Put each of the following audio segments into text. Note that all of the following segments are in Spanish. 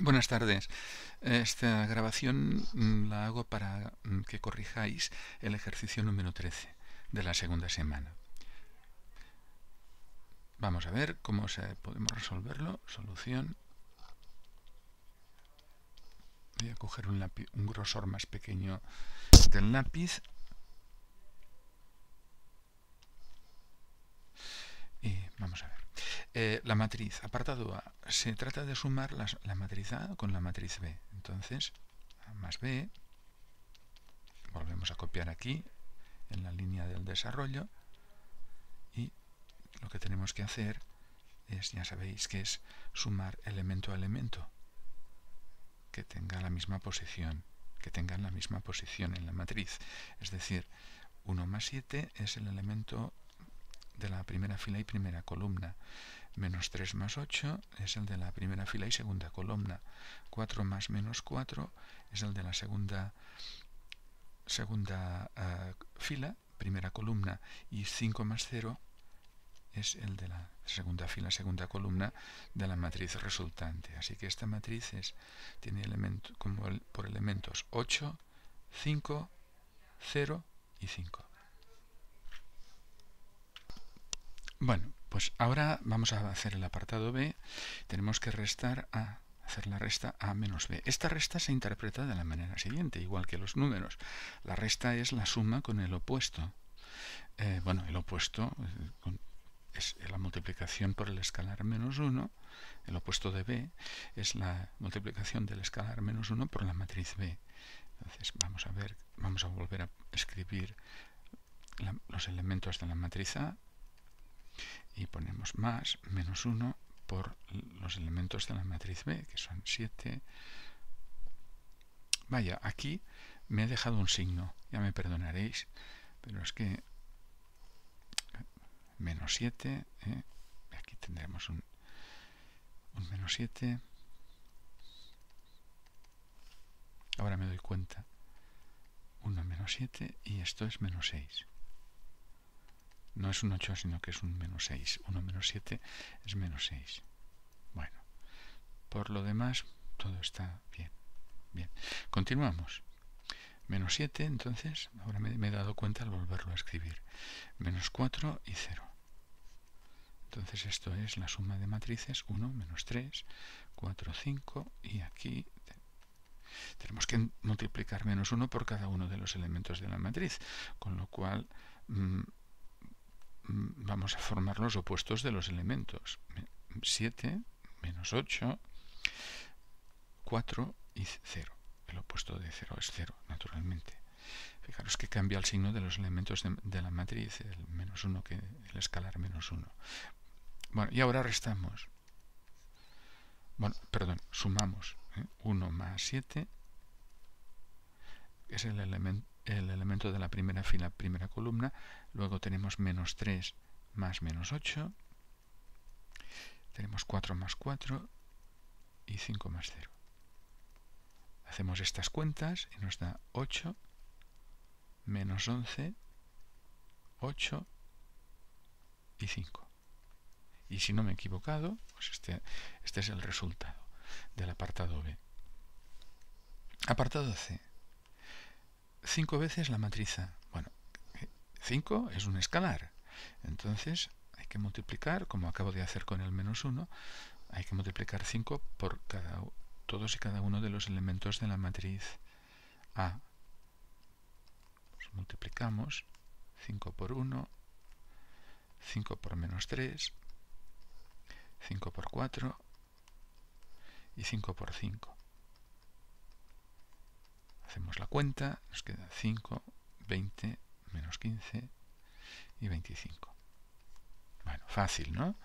Buenas tardes. Esta grabación mm, la hago para mm, que corrijáis el ejercicio número 13 de la segunda semana. Vamos a ver cómo se, podemos resolverlo. Solución. Voy a coger un, lápiz, un grosor más pequeño del lápiz. Y vamos a ver. Eh, la matriz, apartado A, se trata de sumar la matriz A con la matriz B. Entonces, A más B, volvemos a copiar aquí, en la línea del desarrollo, y lo que tenemos que hacer es, ya sabéis, que es sumar elemento a elemento, que tenga la misma posición, que tengan la misma posición en la matriz. Es decir, 1 más 7 es el elemento de la primera fila y primera columna. Menos 3 más 8 es el de la primera fila y segunda columna. 4 más menos 4 es el de la segunda, segunda ah, fila, primera columna. Y 5 más 0 es el de la segunda fila, segunda columna de la matriz resultante. Así que esta matriz tiene elementos como por elementos 8, 5, 0 y 5. Bueno, pues ahora vamos a hacer el apartado B. Tenemos que restar A, hacer la resta A menos B. Esta resta se interpreta de la manera siguiente, igual que los números. La resta es la suma con el opuesto. Eh, bueno, el opuesto eh, es la multiplicación por el escalar menos 1. El opuesto de B es la multiplicación del escalar menos 1 por la matriz B. Entonces vamos a ver, vamos a volver a escribir los elementos de la matriz A y ponemos más menos 1 por los elementos de la matriz B, que son 7. Vaya, aquí me he dejado un signo, ya me perdonaréis, pero es que menos 7, ¿eh? aquí tendremos un, un menos 7. Ahora me doy cuenta. 1 menos 7 y esto es menos 6. No es un 8, sino que es un menos 6. 1 menos 7 es menos 6. Bueno, por lo demás, todo está bien. Bien, continuamos. Menos 7, entonces, ahora me, he dado cuenta al volverlo a escribir. Menos 4 y 0. Entonces esto es la suma de matrices 1, menos 3, 4, 5 y aquí tenemos que multiplicar menos 1 por cada uno de los elementos de la matriz, con lo cual mm, Mm, vamos a formar los opuestos de los elementos. 7 menos 8, 4 y 0. El opuesto de 0 es 0, naturalmente. Fijaros que cambia el signo de los elementos de, la matriz, el menos 1 que el escalar menos 1. Bueno, y ahora restamos. Bueno, perdón, sumamos. 1 ¿eh? más 7 es el elemento el elemento de la primera fila, primera columna. Luego tenemos menos 3 más menos 8. Tenemos 4 más 4 y 5 más 0. Hacemos estas cuentas y nos da 8 menos 11, 8 y 5. Y si no me he equivocado, pues este, este es el resultado del apartado B. Apartado C. 5 veces la matriz A. Bueno, 5 es un escalar. Entonces hay que multiplicar, como acabo de hacer con el menos 1, hay que multiplicar 5 por cada, todos y cada uno de los elementos de la matriz A. Pues multiplicamos 5 por 1, 5 por menos 3, 5 por 4 y 5 por 5. Hacemos la cuenta, nos queda 5, 20, menos 15 y 25. Bueno, fácil, ¿no?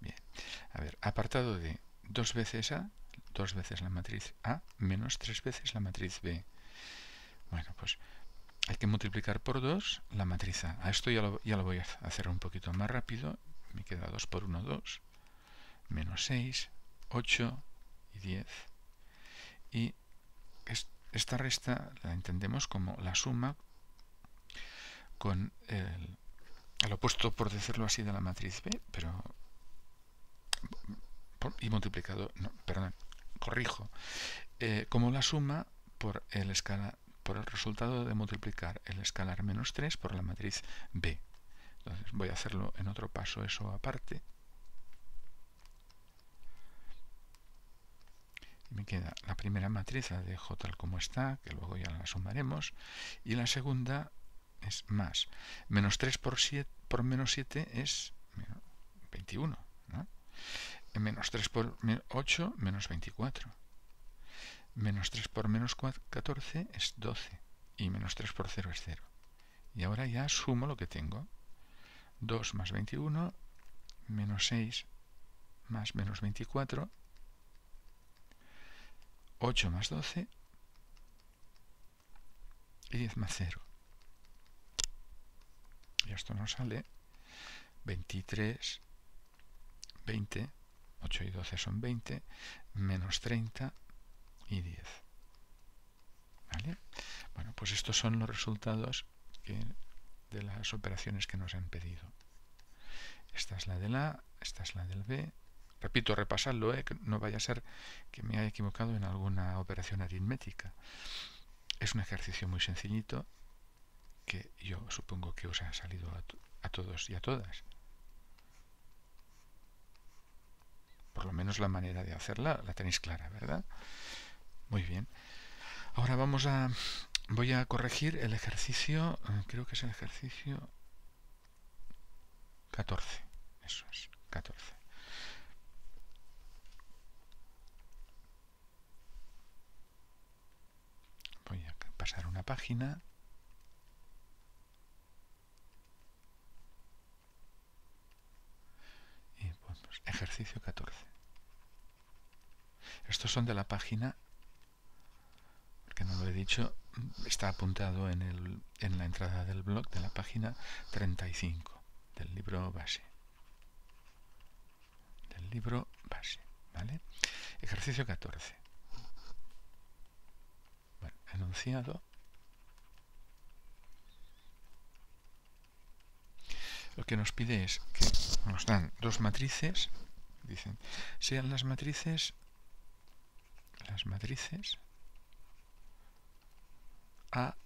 Bien. A ver, apartado de 2 veces A, dos veces la matriz A, menos 3 veces la matriz B. Bueno, pues hay que multiplicar por 2 la matriz A. A esto ya lo, ya lo voy a hacer un poquito más rápido. Me queda 2 por 1, 2. Menos 6, 8 y 10. Y esto esta resta la entendemos como la suma con el, opuesto, por decirlo así, de la matriz B, pero y multiplicado, no, perdón, corrijo, eh, como la suma por el escala por el resultado de multiplicar el escalar menos 3 por la matriz B. Entonces voy a hacerlo en otro paso eso aparte. me queda la primera matriz, la dejo tal como está, que luego ya la sumaremos. Y la segunda es más. Menos 3 por, 7, por menos 7 es 21. Menos 3 por 8, menos 24. Menos 3 por menos 14 es 12. Y menos 3 por 0 es 0. Y ahora ya sumo lo que tengo. 2 más 21, menos 6 más menos 24 8 más 12 y 10 más 0. Y esto nos sale 23, 20, 8 y 12 son 20, menos 30 y 10. ¿Vale? Bueno, pues estos son los resultados de las operaciones que nos han pedido. Esta es la del A, esta es la del B, Repito, repasadlo, ¿eh? que no vaya a ser que me haya equivocado en alguna operación aritmética. Es un ejercicio muy sencillito que yo supongo que os ha salido a, todos y a todas. Por lo menos la manera de hacerla la tenéis clara, ¿verdad? Muy bien. Ahora vamos a... Voy a corregir el ejercicio, eh, creo que es el ejercicio 14. Eso es, 14. pasar una página. Pues, ejercicio 14. Estos son de la página, porque no lo he dicho, está apuntado en, en la entrada del blog de la página 35 del libro base. Del libro base, ¿vale? Ejercicio 14. Lo que nos pide es que nos dan dos matrices, dicen, sean las matrices, las matrices A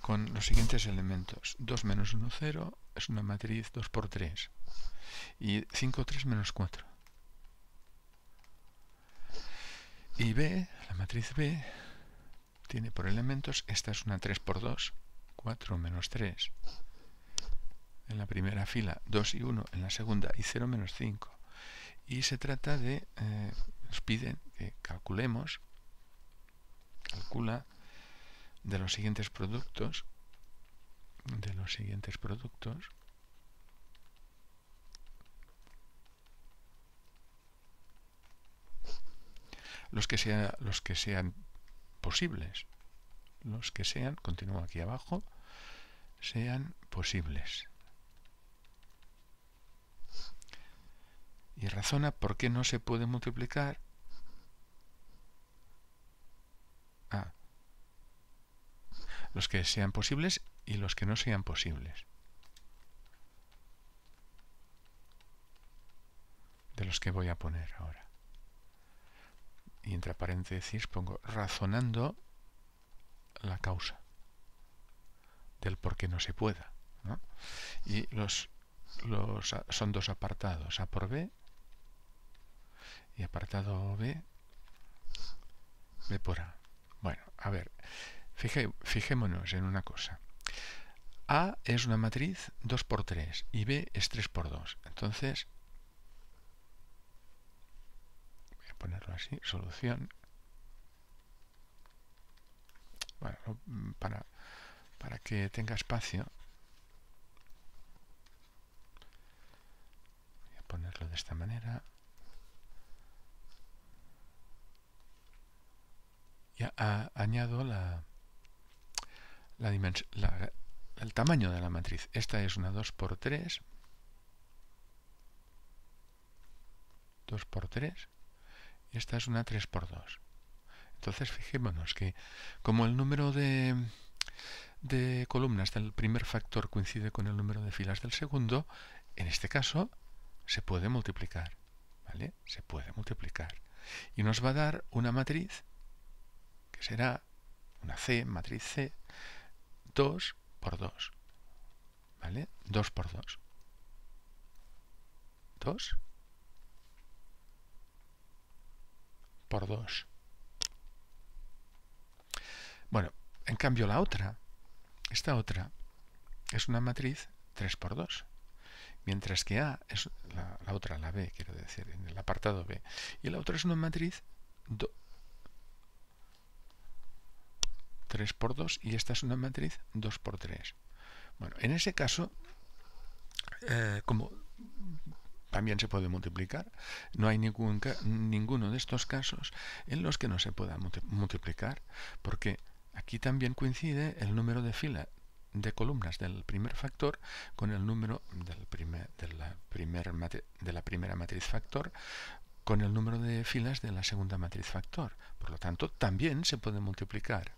con los siguientes elementos. 2 menos 1, 0 es una matriz 2 por 3 y 5, 3 menos 4. Y B, la matriz B, tiene por elementos, esta es una 3 por 2, 4 menos 3 en la primera fila, 2 y 1 en la segunda y 0 menos 5. Y se trata de, eh, nos piden que calculemos, calcula de los siguientes productos, de los siguientes productos, los que, sean los que sean posibles. Los que sean, continúo aquí abajo, sean posibles. Y razona por qué no se puede multiplicar. a ah. los que sean posibles y los que no sean posibles. De los que voy a poner ahora y entre paréntesis pongo razonando la causa del por qué no se pueda. Y los, son dos apartados, A por B y apartado B, B por A. Bueno, a ver, fijémonos en una cosa. A es una matriz 2 por 3 y B es 3 por 2. Entonces, ponerlo así, solución. Mm, para, que tenga espacio. Voy a ponerlo de esta manera. Ya añado la, la, el tamaño de la matriz. Esta es una 2x3. 2x3 esta es una 3 por 2 Entonces fijémonos que como el número de, de columnas del primer factor coincide con el número de filas del segundo, en este caso se puede multiplicar. ¿vale? Se puede multiplicar. Y nos va a dar una matriz que será una C, matriz C, 2 por 2. ¿Vale? 2 por 2. 2 por 2. Bueno, en cambio la otra, esta otra, es una matriz 3 x 2. Mientras que A es la, otra, la B, quiero decir, en el apartado B. Y la otra es una matriz 3 x 2 y esta es una matriz 2 x 3. Bueno, en ese caso, eh, como también se puede multiplicar. No hay ningún, ninguno de estos casos en los que no se pueda multiplicar, porque aquí también coincide el número de filas de columnas del primer factor con el número del primer, de, la de la primera matriz factor con el número de filas de la segunda matriz factor. Por lo tanto, también se puede multiplicar.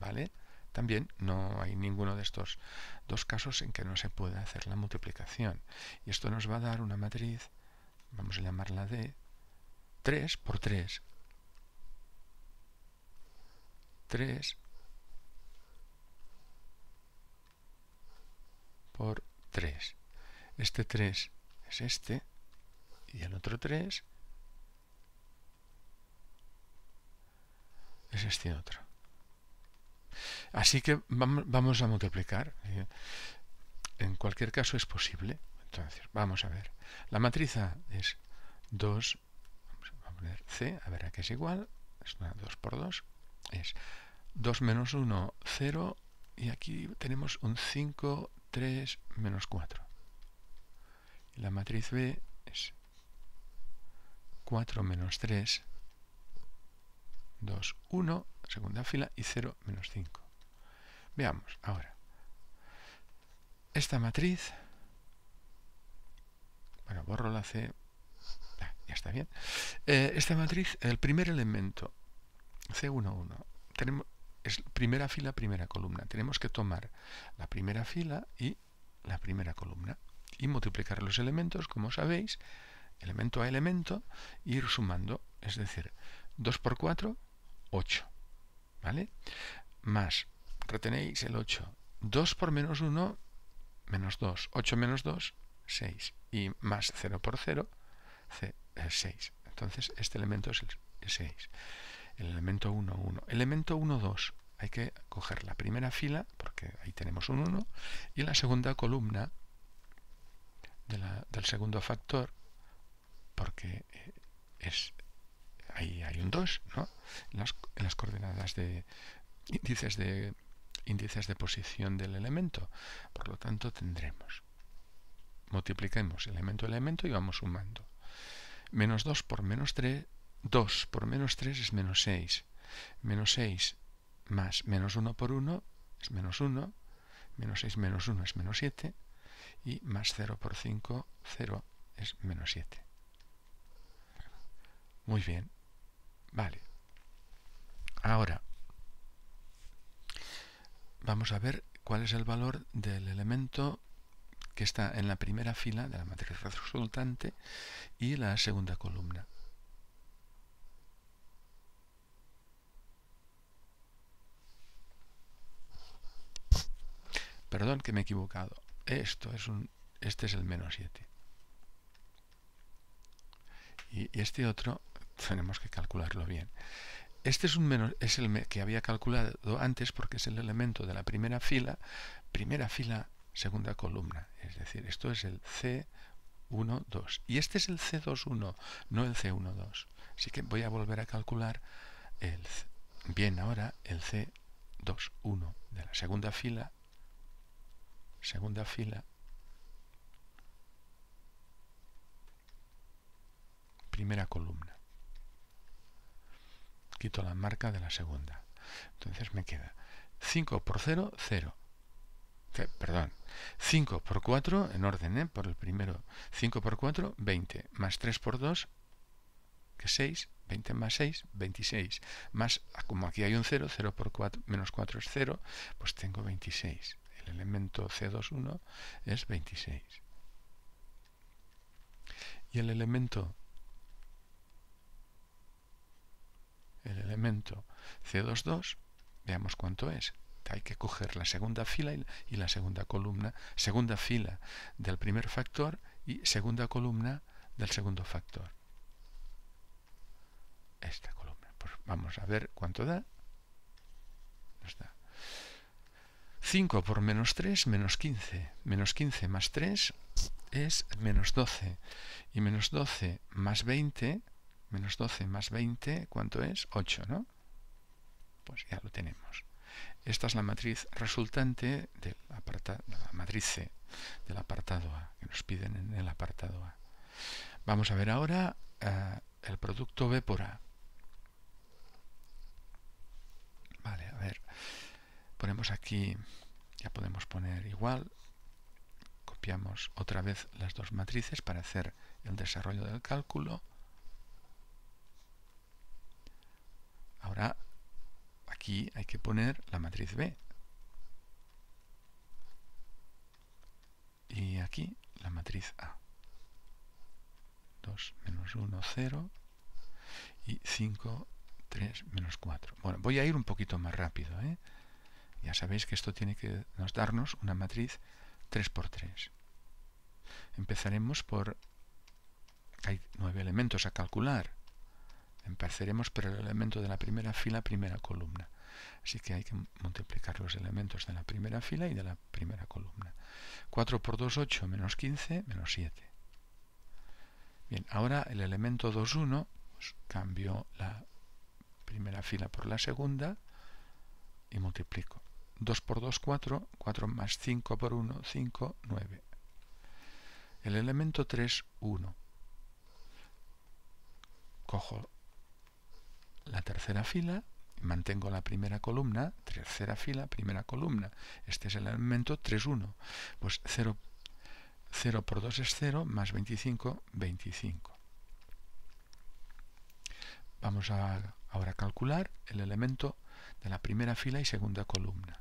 ¿Vale? También no hay ninguno de estos dos casos en que no se pueda hacer la multiplicación. Y esto nos va a dar una matriz, vamos a llamarla de 3 por 3. 3 por 3. Este 3 es este y el otro 3 es este otro. Así que vamos a multiplicar. Eh, en cualquier caso es posible. Entonces, vamos a ver. La matriz A es 2, vamos a poner C, a ver a qué es igual. Es una 2 por 2. Es 2 menos 1, 0. Y aquí tenemos un 5, 3, menos 4. la matriz B es 4 menos 3, 2, 1, segunda fila, y 0 menos 5. Veamos ahora. Esta matriz, bueno, borro la C, ya está bien. Eh, esta matriz, el primer elemento, C11, tenemos, es primera fila, primera columna. Tenemos que tomar la primera fila y la primera columna y multiplicar los elementos, como sabéis, elemento a elemento, ir sumando, es decir, 2 por 4, 8, ¿vale? Más retenéis el 8. 2 por menos 1, menos 2. 8 menos 2, 6. Y más 0 por 0, 6. Eh, Entonces este elemento es el 6. El elemento 1, 1. Elemento 1, 2. Hay que coger la primera fila, porque ahí tenemos un 1, y la segunda columna del segundo factor, porque eh, es ahí hay un 2, ¿no? en las coordenadas de índices de índices de posición del elemento. Por lo tanto, tendremos. Multipliquemos elemento a elemento y vamos sumando. Menos 2 por menos 3, 2 por menos 3 es menos 6. Menos 6 más menos 1 por 1 es menos 1. Menos 6 menos 1 es menos 7. Y más 0 por 5, 0 es menos 7. Muy bien. Vale. Ahora, vamos a ver cuál es el valor del elemento que está en la primera fila de la matriz resultante y la segunda columna. Perdón que me he equivocado. Esto es un, este es el menos 7. Y este otro tenemos que calcularlo bien. Este es, un menos, es el que había calculado antes porque es el elemento de la primera fila, primera fila, segunda columna. Es decir, esto es el C1, 2. Y este es el C2, 1, no el C1, 2. Así que voy a volver a calcular el, bien ahora el C2, 1 de la segunda fila, segunda fila, primera columna quito la marca de la segunda. Entonces me queda 5 por 0, 0. perdón, 5 por 4, en orden, ¿eh? por el primero, 5 por 4, 20, más 3 por 2, que 6, 20 más 6, 26, más, ah, como aquí hay un 0, 0 por 4, menos 4 es 0, pues tengo 26. El elemento C21 es 26. Y el elemento C22, veamos cuánto es. Hay que coger la segunda fila y la segunda columna, segunda fila del primer factor y segunda columna del segundo factor. Esta columna. Pues vamos a ver cuánto da. da 5 por menos 3, menos 15. Menos 15 más 3 es menos 12. Y menos 12 más 20 menos 12 más 20, ¿cuánto es? 8, ¿no? Pues ya lo tenemos. Esta es la matriz resultante de la matriz del apartado A, que nos piden en el apartado A. Vamos a ver ahora eh, el producto B por A. Vale, a ver, ponemos aquí, ya podemos poner igual, copiamos otra vez las dos matrices para hacer el desarrollo del cálculo. Ahora aquí hay que poner la matriz B. Y aquí la matriz A. 2, menos 1, 0. Y 5, 3, menos 4. Bueno, voy a ir un poquito más rápido. ¿eh? Ya sabéis que esto tiene que nos darnos una matriz 3 x 3. Empezaremos por... Hay nueve elementos a calcular. Empezaremos por el elemento de la primera fila, primera columna. Así que hay que multiplicar los elementos de la primera fila y de la primera columna. 4 por 2, 8, menos 15, menos 7. Bien, ahora el elemento 2, 1, pues, cambio la primera fila por la segunda y multiplico. 2 por 2, 4, 4 más 5 por 1, 5, 9. El elemento 3, 1. Cojo la tercera fila, mantengo la primera columna, tercera fila, primera columna. Este es el elemento 3,1. Pues 0, 0 por 2 es 0, más 25, 25. Vamos a ahora calcular el elemento de la primera fila y segunda columna.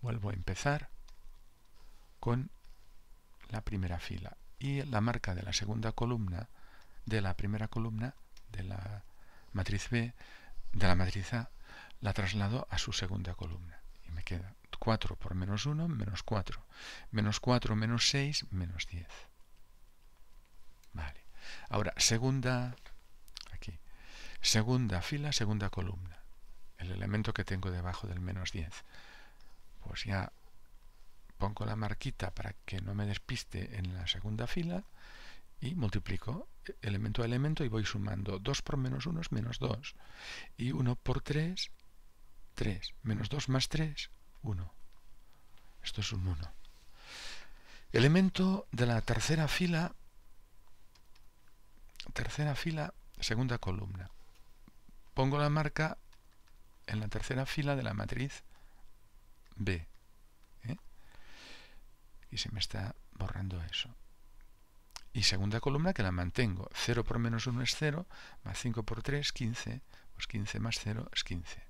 Vuelvo a empezar con la primera fila y la marca de la segunda columna, de la primera columna, de la matriz B, de la matriz A, la traslado a su segunda columna. Y me queda 4 por menos 1, menos 4. Menos 4, menos 6, menos 10. Vale. Ahora, segunda, aquí, segunda fila, segunda columna. El elemento que tengo debajo del menos 10. Pues ya pongo la marquita para que no me despiste en la segunda fila y multiplico elemento a elemento y voy sumando 2 por menos 1 es menos 2 y 1 por 3, 3, menos 2 más 3, 1. Esto es un 1. Elemento de la tercera fila, tercera fila, segunda columna. Pongo la marca en la tercera fila de la matriz B. ¿eh? Y se me está borrando eso. Y segunda columna que la mantengo. 0 por menos 1 es 0, más 5 por 3, 15, pues 15 más 0 es 15.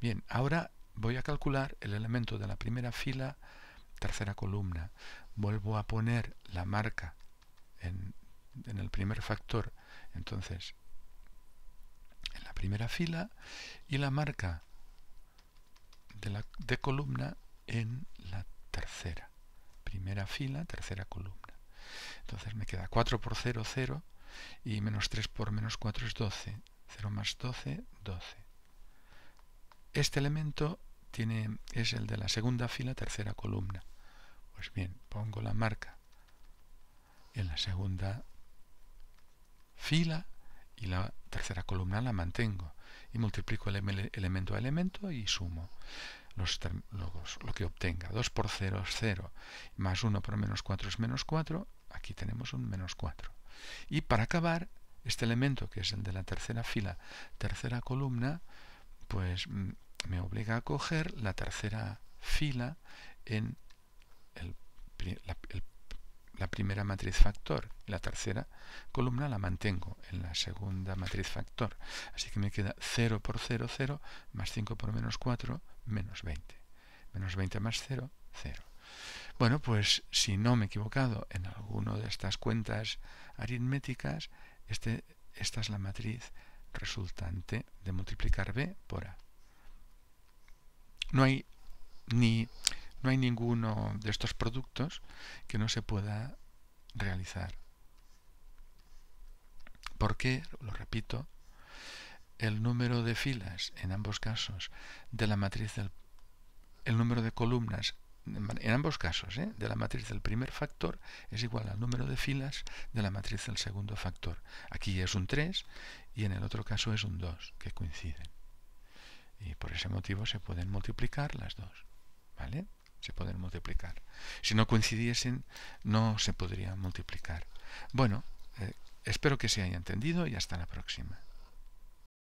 Bien, ahora voy a calcular el elemento de la primera fila, tercera columna. Vuelvo a poner la marca en, en el primer factor, entonces, en la primera fila, y la marca de, la, de columna en la tercera. Primera fila, tercera columna. Entonces me queda 4 por 0, 0 y menos 3 por menos 4 es 12. 0 más 12, 12. Este elemento tiene, es el de la segunda fila, tercera columna. Pues bien, pongo la marca en la segunda fila y la tercera columna la mantengo. Y multiplico el elemento a elemento y sumo los, lo que obtenga. 2 por 0 es 0, más 1 por menos 4 es menos 4 Aquí tenemos un menos 4. Y para acabar, este elemento que es el de la tercera fila, tercera columna, pues mm, me obliga a coger la tercera fila en la, la primera matriz factor. La tercera columna la mantengo en la segunda matriz factor. Así que me queda 0 por 0, 0, más 5 por menos 4, menos 20. Menos 20 más 0, 0. Bueno, pues si no me he equivocado en alguno de estas cuentas aritméticas, este, esta es la matriz resultante de multiplicar b por a. No hay, no hay ninguno de estos productos que no se pueda realizar. Porque, lo repito, el número de filas en ambos casos de la matriz el número de columnas en ambos casos, ¿eh? de la matriz del primer factor es igual al número de filas de la matriz del segundo factor. Aquí es un 3 y en el otro caso es un 2, que coinciden. Y por ese motivo se pueden multiplicar las dos. ¿Vale? Se pueden multiplicar. Si no coincidiesen, no se podría multiplicar. Bueno, eh, espero que se haya entendido y hasta la próxima.